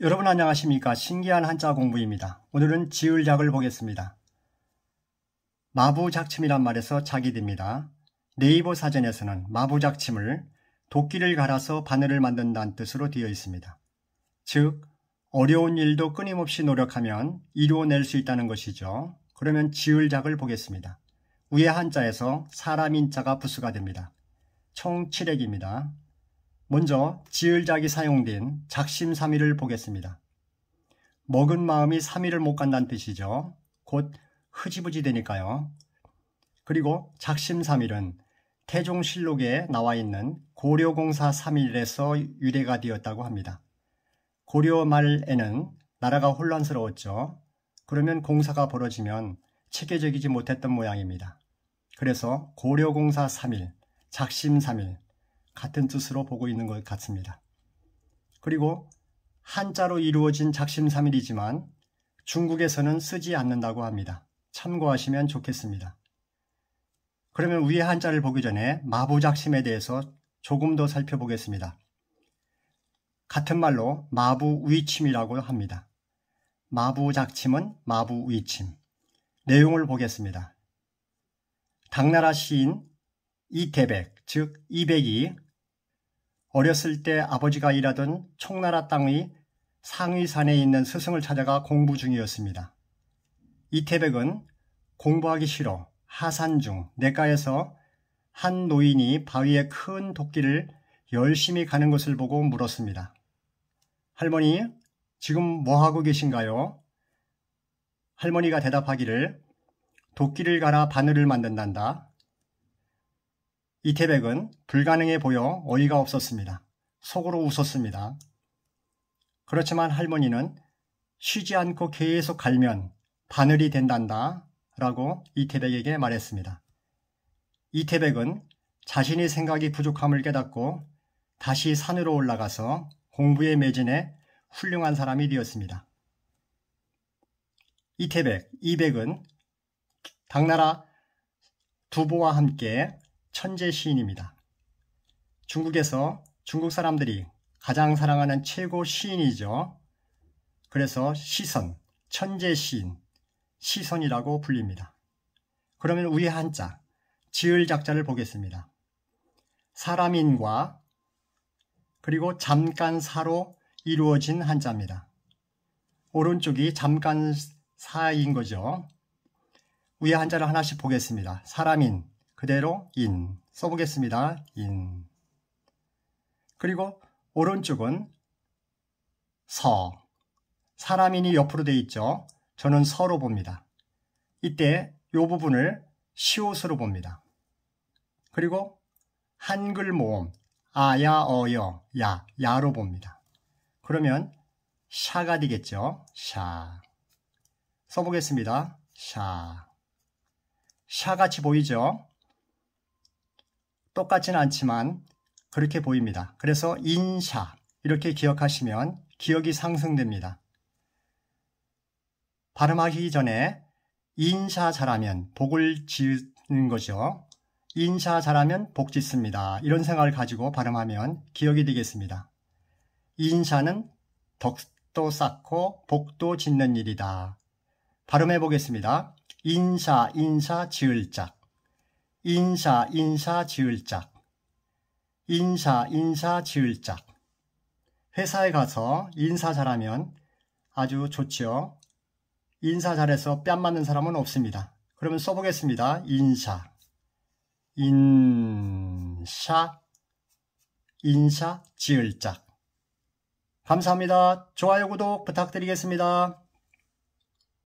여러분 안녕하십니까? 신기한 한자 공부입니다. 오늘은 지을작을 보겠습니다. 마부작침이란 말에서 작이 됩니다 네이버 사전에서는 마부작침을 도끼를 갈아서 바늘을 만든다는 뜻으로 되어 있습니다. 즉, 어려운 일도 끊임없이 노력하면 이루어낼 수 있다는 것이죠. 그러면 지을작을 보겠습니다. 위의 한자에서 사람인 자가 부수가 됩니다. 총 7액입니다. 먼저 지을작이 사용된 작심삼일을 보겠습니다. 먹은 마음이 삼일을못 간다는 뜻이죠. 곧 흐지부지 되니까요. 그리고 작심삼일은 태종실록에 나와 있는 고려공사 삼일에서 유래가 되었다고 합니다. 고려 말에는 나라가 혼란스러웠죠. 그러면 공사가 벌어지면 체계적이지 못했던 모양입니다. 그래서 고려공사 3일, 작심 3일, 같은 뜻으로 보고 있는 것 같습니다. 그리고 한자로 이루어진 작심삼일이지만 중국에서는 쓰지 않는다고 합니다. 참고하시면 좋겠습니다. 그러면 위의 한자를 보기 전에 마부작심에 대해서 조금 더 살펴보겠습니다. 같은 말로 마부위침이라고 합니다. 마부작침은 마부위침. 내용을 보겠습니다. 당나라 시인 이태백, 즉 이백이 어렸을 때 아버지가 일하던 총나라 땅의 상위산에 있는 스승을 찾아가 공부 중이었습니다. 이태백은 공부하기 싫어 하산 중 내과에서 한 노인이 바위에 큰 도끼를 열심히 가는 것을 보고 물었습니다. 할머니, 지금 뭐하고 계신가요? 할머니가 대답하기를 도끼를 갈아 바늘을 만든단다. 이태백은 불가능해 보여 어이가 없었습니다. 속으로 웃었습니다. 그렇지만 할머니는 쉬지 않고 계속 갈면 바늘이 된단다 라고 이태백에게 말했습니다. 이태백은 자신의 생각이 부족함을 깨닫고 다시 산으로 올라가서 공부에 매진해 훌륭한 사람이 되었습니다. 이태백, 이백은 당나라 두보와 함께 천재 시인입니다. 중국에서 중국 사람들이 가장 사랑하는 최고 시인이죠. 그래서 시선, 천재 시인, 시선이라고 불립니다. 그러면 위리 한자, 지을 작자를 보겠습니다. 사람인과 그리고 잠깐 사로 이루어진 한자입니다. 오른쪽이 잠깐 사인 거죠. 위에 한자를 하나씩 보겠습니다. 사람인, 그대로 인 써보겠습니다. 인 그리고 오른쪽은 서 사람인이 옆으로 돼 있죠. 저는 서로 봅니다. 이때 이 부분을 시옷으로 봅니다. 그리고 한글 모음 아야 어여 야 야로 봅니다. 그러면 샤가 되겠죠. 샤 써보겠습니다. 샤 샤같이 보이죠? 똑같지는 않지만 그렇게 보입니다. 그래서 인샤 이렇게 기억하시면 기억이 상승됩니다. 발음하기 전에 인샤 잘하면 복을 지는 거죠. 인샤 잘하면 복 짓습니다. 이런 생각을 가지고 발음하면 기억이 되겠습니다. 인샤는 덕도 쌓고 복도 짓는 일이다. 발음해 보겠습니다. 인샤, 인샤, 지을 자. 인사 인사지을짝 인사 인사지을짝 회사에 가서 인사 잘하면 아주 좋지요. 인사 잘해서 뺨 맞는 사람은 없습니다. 그러면 써보겠습니다. 인사 인사 인사 지을짝 감사합니다. 좋아요 구독 부탁드리겠습니다.